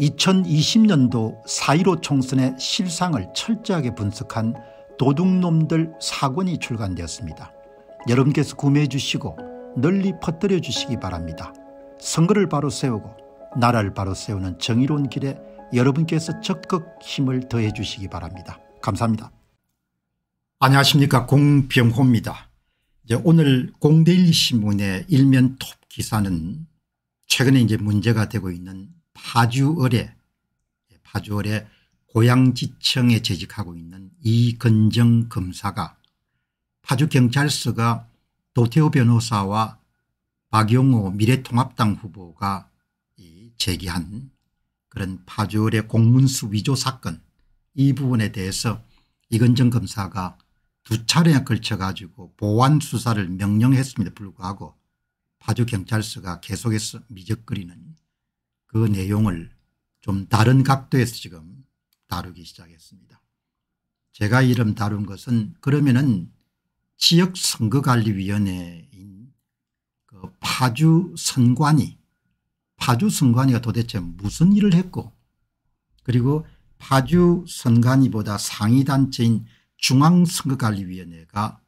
2020년도 4.15 총선의 실상을 철저하게 분석한 도둑놈들 사권이 출간되었습니다. 여러분께서 구매해 주시고 널리 퍼뜨려 주시기 바랍니다. 선거를 바로 세우고 나라를 바로 세우는 정의로운 길에 여러분께서 적극 힘을 더해 주시기 바랍니다. 감사합니다. 안녕하십니까 공병호입니다. 이제 오늘 공대일신문의 일면 톱 기사는 최근에 이제 문제가 되고 있는 파주어에파주어에고향지청에 재직하고 있는 이건정 검사가 파주경찰서가 도태호 변호사와 박용호 미래통합당 후보가 제기한 그런 파주어의 공문수 위조 사건 이 부분에 대해서 이건정 검사가 두 차례에 걸쳐 가지고 보완 수사를 명령했습니다 불구하고 파주경찰서가 계속해서 미적거리는 그 내용을 좀 다른 각도에서 지금 다루기 시작했습니다. 제가 이름 다룬 것은 그러면은 지역선거관리위원회인 그 파주 선관위 파주 선관위가 도대체 무슨 일을 했고 그리고 파주 선관위보다 상위단체인 중앙선거관리위원회가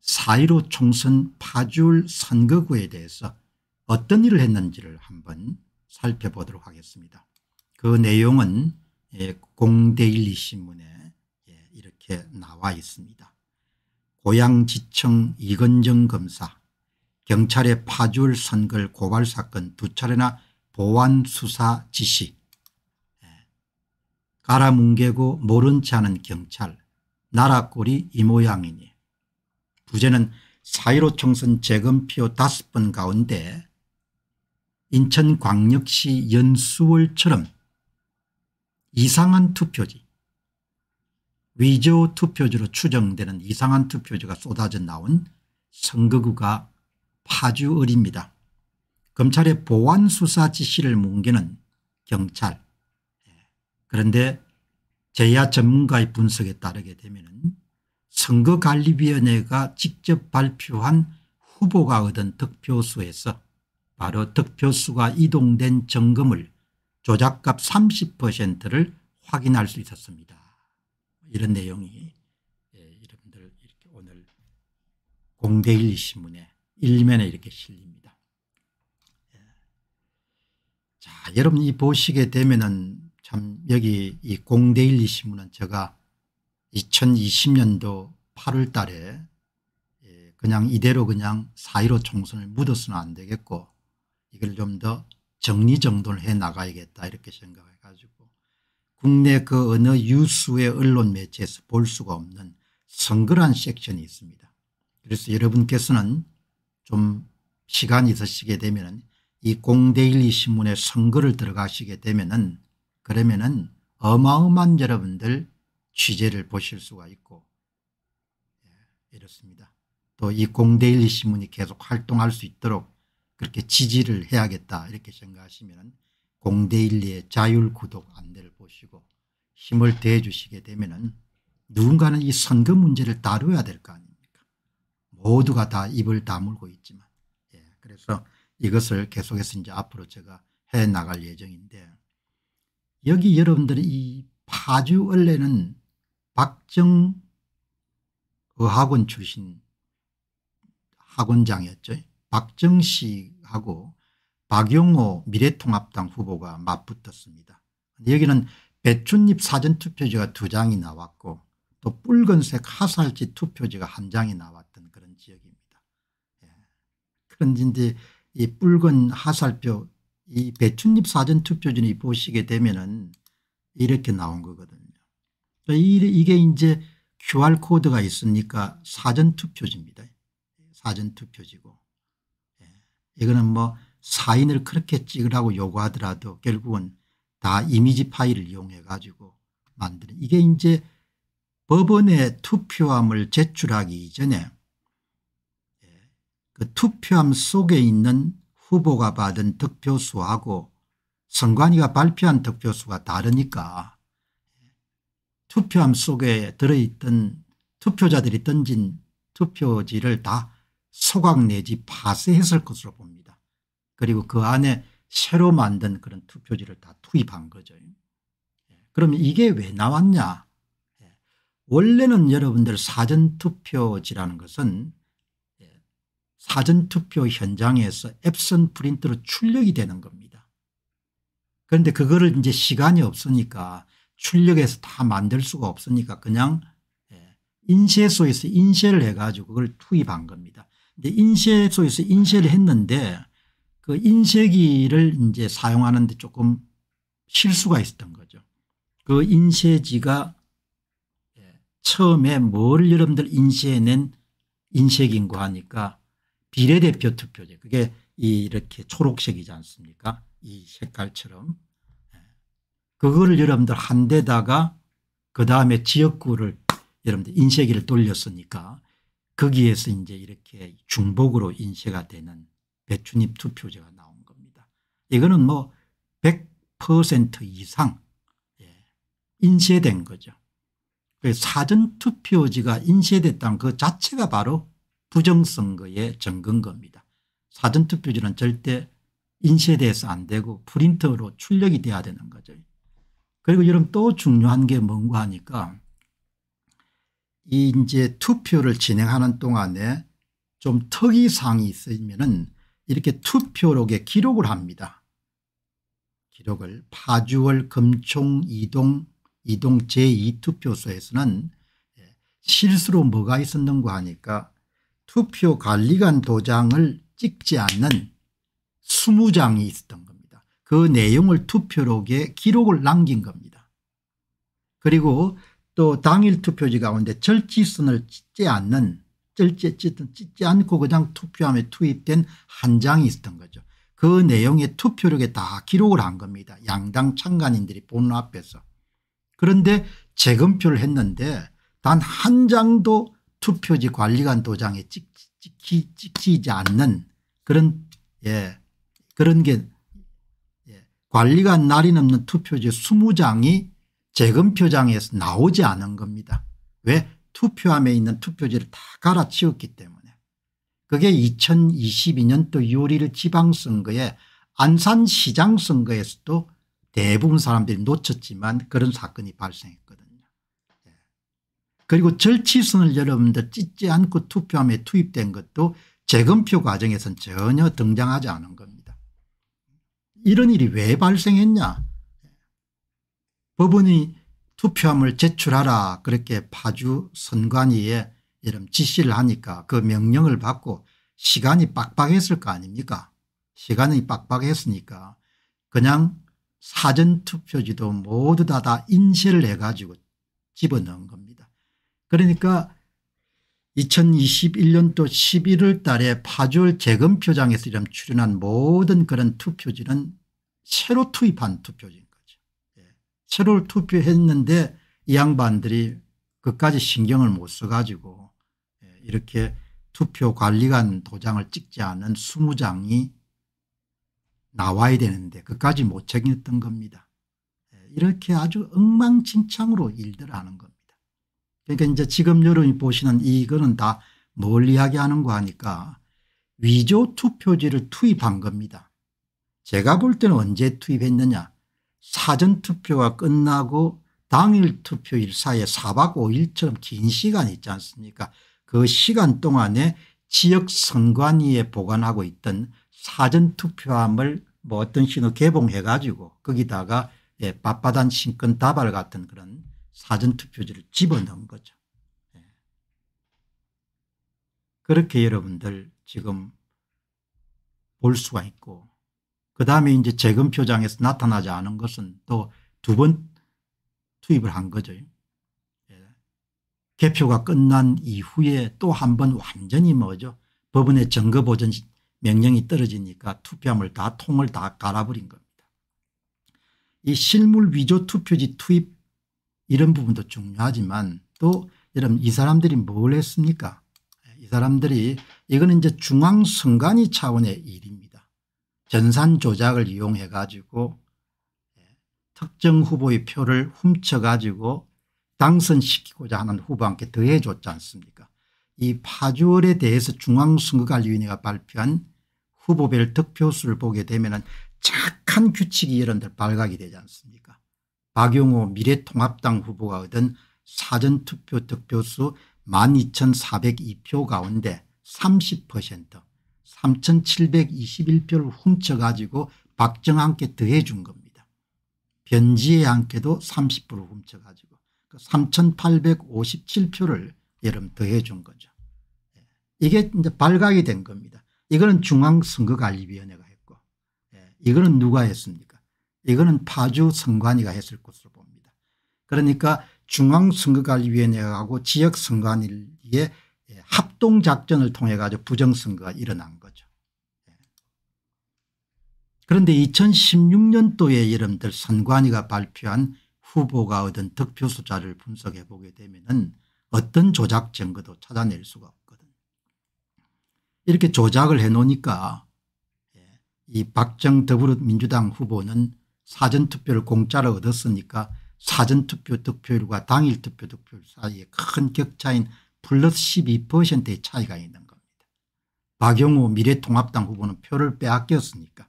4.15 총선 파주 선거구에 대해서 어떤 일을 했는지를 한번 살펴보도록 하겠습니다. 그 내용은 예, 공데일리 신문에 예, 이렇게 나와 있습니다. 고양지청 이건정 검사 경찰의 파주를 선글 고발 사건 두 차례나 보완 수사 지시 깔아뭉개고 예. 모른 체 않은 경찰 나라 꼴이 이 모양이니 부재는 4.15 총선 재검표 다섯 번 가운데 인천광역시 연수월처럼 이상한 투표지 위조 투표지로 추정되는 이상한 투표지가 쏟아져 나온 선거구가 파주을입니다. 검찰의 보안수사 지시를 뭉개는 경찰 예. 그런데 제야 전문가의 분석에 따르게 되면 선거관리위원회가 직접 발표한 후보가 얻은 득표수에서 바로 득표수가 이동된 점검을 조작값 30%를 확인할 수 있었습니다. 이런 내용이 예, 여러분들 이렇게 오늘 공대일 신문에 일면에 이렇게 실립니다. 예. 자, 여러분 이 보시게 되면은 참 여기 이 공대일 신문은 제가 2020년도 8월 달에 예, 그냥 이대로 그냥 4.15 총선을 묻어서는 안 되겠고 이걸 좀 더 정리정돈해 나가야겠다 이렇게 생각해 가지고 국내 그 어느 유수의 언론 매체에서 볼 수가 없는 성그란 섹션이 있습니다. 그래서 여러분께서는 좀 시간이 있으시게 되면 이 공대일리 신문에 선거를 들어가시게 되면은 그러면은 어마어마한 여러분들 취재를 보실 수가 있고 예, 이렇습니다. 또 이 공대일리 신문이 계속 활동할 수 있도록 그렇게 지지를 해야겠다 이렇게 생각하시면 공대일리의 자율구독 안내를 보시고 힘을 대해 주시게 되면 누군가는 이 선거 문제를 다뤄야 될 거 아닙니까 모두가 다 입을 다물고 있지만 예, 그래서 이것을 계속해서 이제 앞으로 제가 해 나갈 예정인데 여기 여러분들이 이 파주 원래는 박정 의학원 출신 학원장이었죠. 박정식하고 박용호 미래통합당 후보가 맞붙었습니다. 여기는 배춧잎 사전투표지가 두 장이 나왔고 또 붉은색 하살지 투표지가 한 장이 나왔던 그런 지역입니다. 예. 그런데 이 붉은 하살표 이 배춧잎 사전투표지를 보시게 되면은 이렇게 나온 거거든요. 이게 이제 QR코드가 있으니까 사전투표지입니다. 사전투표지고 이거는 뭐 사인을 그렇게 찍으라고 요구하더라도 결국은 다 이미지 파일을 이용해 가지고 만드는 이게 이제 법원에 투표함을 제출하기 이전에 그 투표함 속에 있는 후보가 받은 득표수하고 선관위가 발표한 득표수가 다르니까 투표함 속에 들어있던 투표자들이 던진 투표지를 다 소각 내지 파쇄했을 것으로 봅니다. 그리고 그 안에 새로 만든 그런 투표지를 다 투입한 거죠. 예. 그러면 이게 왜 나왔냐 예. 원래는 여러분들 사전투표지라는 것은 예, 사전투표 현장에서 앱선 프린트로 출력이 되는 겁니다. 그런데 그거를 이제 시간이 없으니까 출력해서 다 만들 수가 없으니까 그냥 인쇄소에서 인쇄를 해가지고 그걸 투입한 겁니다. 인쇄 속에서 인쇄를 했는데 그 인쇄기를 이제 사용하는데 조금 실수가 있었던 거죠. 그 인쇄지가 예, 처음에 뭘 여러분들 인쇄해낸 인쇄기인고 하니까 비례대표 투표제 그게 이렇게 초록색이지 않습니까 이 색깔처럼 예. 그거를 여러분들 한 대다가 그 다음에 지역구를 여러분들 인쇄기를 돌렸으니까 거기에서 이제 이렇게 중복으로 인쇄가 되는 배춘잎 투표제가 나온 겁니다. 이거는 뭐 100% 이상 예, 인쇄된 거죠. 그 사전투표지가 인쇄됐다는 그 자체가 바로 부정선거의 증거인 겁니다. 사전투표지는 절대 인쇄돼서 안 되고 프린터로 출력이 돼야 되는 거죠. 그리고 여러분 또 중요한 게 뭔가 하니까 이 이제 투표를 진행하는 동안에 좀 특이사항이 있으면은 이렇게 투표록에 기록을 합니다. 기록을 파주월 금총 이동 이동 제2투표소에서는 예, 실수로 뭐가 있었는가 하니까 투표관리관 도장을 찍지 않는 20장이 있었던 겁니다. 그 내용을 투표록에 기록을 남긴 겁니다. 그리고 또 당일 투표지 가운데 절지선을 찢지 않는 절제 찢지 든찢 않고 그냥 투표함에 투입된 한 장이 있었던 거죠. 그 내용의 투표력에 다 기록을 한 겁니다. 양당 참관인들이 보는 앞에서. 그런데 재검표를 했는데 단 한 장도 투표지 관리관 도장에 찍, 찍 찍히지 않는 그런 예 그런 게 예, 관리관 날이 넘는 투표지 20장이 재검표장에서 나오지 않은 겁니다. 왜 투표함에 있는 투표지를 다 갈아치웠기 때문에 그게 2022년도 6월 1일 지방선거에 안산시장 선거에서도 대부분 사람들이 놓쳤지만 그런 사건이 발생했거든요. 예. 그리고 절치선을 여러분들 찢지 않고 투표함에 투입된 것도 재검표 과정에서는 전혀 등장하지 않은 겁니다. 이런 일이 왜 발생했냐 법원이 투표함을 제출하라 그렇게 파주 선관위에 이런 지시를 하니까 그 명령을 받고 시간이 빡빡했을 거 아닙니까 시간이 빡빡했으니까 그냥 사전투표지도 모두 다, 다 인쇄를 해가지고 집어넣은 겁니다. 그러니까 2021년도 11월 달에 파주월 재검표장에서 이런 출연한 모든 그런 투표지는 새로 투입한 투표지 7월 투표했는데 이 양반들이 끝까지 신경을 못 써가지고 예, 이렇게 투표관리관 도장을 찍지 않은 20장이 나와야 되는데 끝까지못챙겼던 겁니다. 예, 이렇게 아주 엉망진창으로 일들을 하는 겁니다. 그러니까 이제 지금 여러분이 보시는 이거는 다 멀리하게 하는거 하니까 위조 투표지를 투입한 겁니다. 제가 볼 때는 언제 투입했느냐 사전투표가 끝나고 당일 투표일 사이에 4박 5일처럼 긴 시간이 있지 않습니까 그 시간 동안에 지역 선관위에 보관하고 있던 사전투표함을 뭐 어떤 식으로 개봉해 가지고 거기다가 예, 바단 신권 다발 같은 그런 사전투표지를 집어넣은 거죠. 예. 그렇게 여러분들 지금 볼 수가 있고 그다음에 이제 재금 표장에서 나타나지 않은 것은 또 두 번 투입을 한 거죠. 예. 개표가 끝난 이후에 또 한 번 완전히 뭐죠. 법원의 증거 보전 명령이 떨어지니까 투표함을 다 통을 다 갈아버린 겁니다. 이 실물 위조 투표지 투입 이런 부분도 중요하지만 또 여러분 이 사람들이 뭘 했습니까 이 사람들이 이거는 이제 중앙선관위 차원의 일입니다. 전산 조작을 이용해 가지고 예, 특정 후보의 표를 훔쳐 가지고 당선시키고자 하는 후보한테 더해 줬지 않습니까 이 파주월에 대해서 중앙선거관리위원회가 발표한 후보별 득표수를 보게 되면 착한 규칙이 이런 데 발각이 되지 않습니까 박용호 미래통합당 후보가 얻은 사전투표 득표수 12,402표 가운데 30% 3,721표를 훔쳐가지고 박정한께 더해준 겁니다. 변지의 한께도 30% 훔쳐가지고 3,857표를 그 여름 더해준 거죠. 예. 이게 이제 발각이 된 겁니다. 이거는 중앙선거관리위원회가 했고 예. 이거는 누가 했습니까 이거는 파주 선관위가 했을 것으로 봅니다. 그러니까 중앙선거관리위원회하고 지역선관위에 예, 합동작전을 통해 가지고 부정선거가 일어난 거죠. 예. 그런데 2016년도에 여러분들 선관위가 발표한 후보가 얻은 득표수자를 분석해 보게 되면 어떤 조작 증거도 찾아낼 수가 없거든 이렇게 조작을 해놓으니까 예, 이 박정 더불어민주당 후보는 사전투표를 공짜로 얻었으니까 사전투표 득표율과 당일투표 득표율 사이에 큰 격차인 플러스 12%의 차이가 있는 겁니다. 박영호 미래통합당 후보는 표를 빼앗겼으니까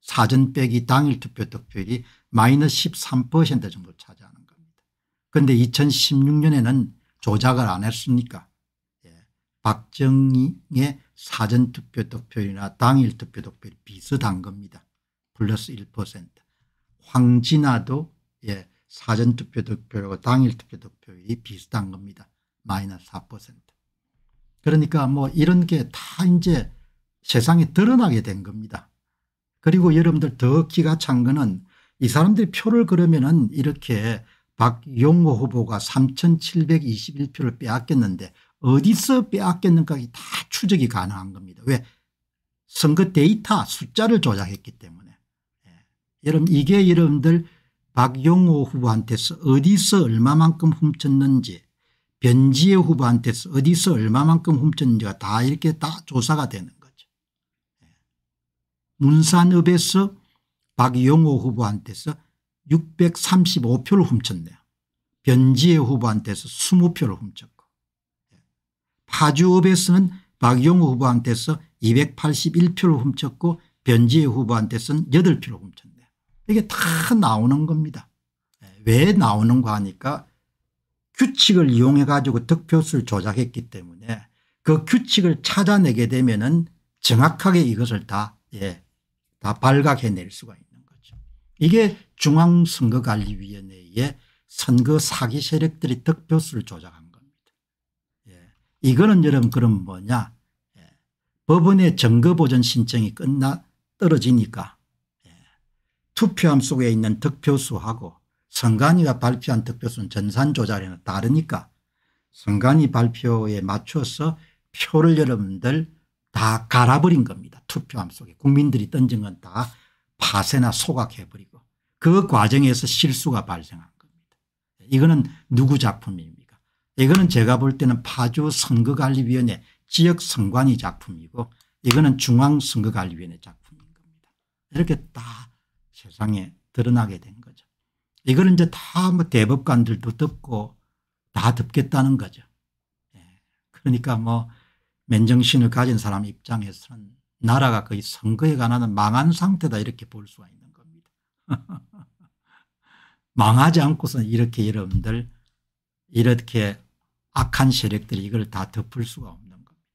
사전 빼기 당일 투표 득표율이 마이너스 13% 정도 차지하는 겁니다. 그런데 2016년에는 조작을 안 했습니까 예. 박정희의 사전 투표 득표율이나 당일 투표 득표율이 비슷한 겁니다. 플러스 1%. 황진아도 예, 사전 투표 득표율과 당일 투표 득표율이 비슷한 겁니다. 마이너스 4%. 그러니까 뭐 이런 게 다 이제 세상에 드러나게 된 겁니다. 그리고 여러분들 더 기가 찬 거는 이 사람들이 표를 그러면은 이렇게 박용호 후보가 3721표를 빼앗겼는데 어디서 빼앗겼는가가 다 추적이 가능한 겁니다. 왜 선거 데이터 숫자를 조작했기 때문에 예. 여러분 이게 여러분들 박용호 후보한테서 어디서 얼마만큼 훔쳤는지 변지혜 후보한테 서 어디서 얼마만큼 훔쳤는지가 다 이렇게 다 조사가 되는 거죠. 문산읍에서 박용호 후보한테서 635표를 훔쳤네요. 변지혜 후보한테서 20표를 훔쳤고 파주읍에서는 박용호 후보한테서 281표를 훔쳤고 변지혜 후보한테서는 8표를 훔쳤네요. 이게 다 나오는 겁니다. 왜 나오는가 하니까 규칙을 이용해 가지고 득표수를 조작했기 때문에 그 규칙을 찾아내게 되면은 정확하게 이것을 다, 예, 다 발각해낼 수가 있는 거죠. 이게 중앙선거관리위원회의 선거 사기 세력들이 득표수를 조작한 겁니다. 예. 이거는 여러분 그럼 뭐냐 예. 법원의 증거보전 신청이 끝나 떨어지니까 예, 투표함 속에 있는 득표수하고 선관위가 발표한 득표수는 전산조작에는 다르니까 선관위 발표에 맞춰서 표를 여러분들 다 갈아버린 겁니다. 투표함 속에 국민들이 던진 건 다 파쇄나 소각해버리고 그 과정에서 실수가 발생한 겁니다. 이거는 누구 작품입니까 이거는 제가 볼 때는 파주 선거관리위원회 지역 선관위 작품이고 이거는 중앙선거관리위원회 작품인 겁니다. 이렇게 다 세상에 드러나게 된 거죠. 이거는 이제 다 뭐 대법관들도 덮고 다 덮겠다는 거죠. 예. 그러니까 뭐 맨정신을 가진 사람 입장에서는 나라가 거의 선거에 관한 망한 상태다 이렇게 볼 수가 있는 겁니다. 망하지 않고서 이렇게 여러분들 이렇게 악한 세력들이 이걸 다 덮을 수가 없는 겁니다.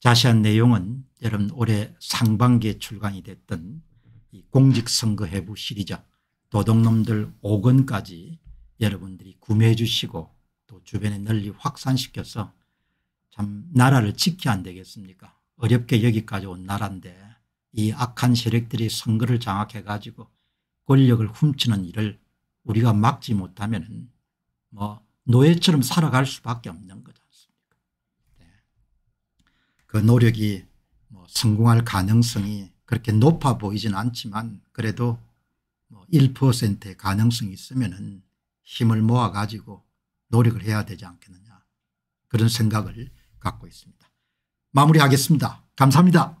자세한 내용은 여러분 올해 상반기에 출간이 됐던 공직선거해부 시리즈 도둑놈들 5권까지 여러분들이 구매해 주시고 또 주변에 널리 확산시켜서 참 나라를 지켜야 안 되겠습니까 어렵게 여기까지 온 나라인데 이 악한 세력들이 선거를 장악해 가지고 권력을 훔치는 일을 우리가 막지 못하면 뭐 노예처럼 살아갈 수밖에 없는 거지 않습니까 네. 그 노력이 뭐 성공할 가능성이 그렇게 높아 보이진 않지만 그래도 1%의 뭐 가능성이 있으면 힘을 모아가지고 노력을 해야 되지 않겠느냐 그런 생각을 갖고 있습니다. 마무리하겠습니다. 감사합니다.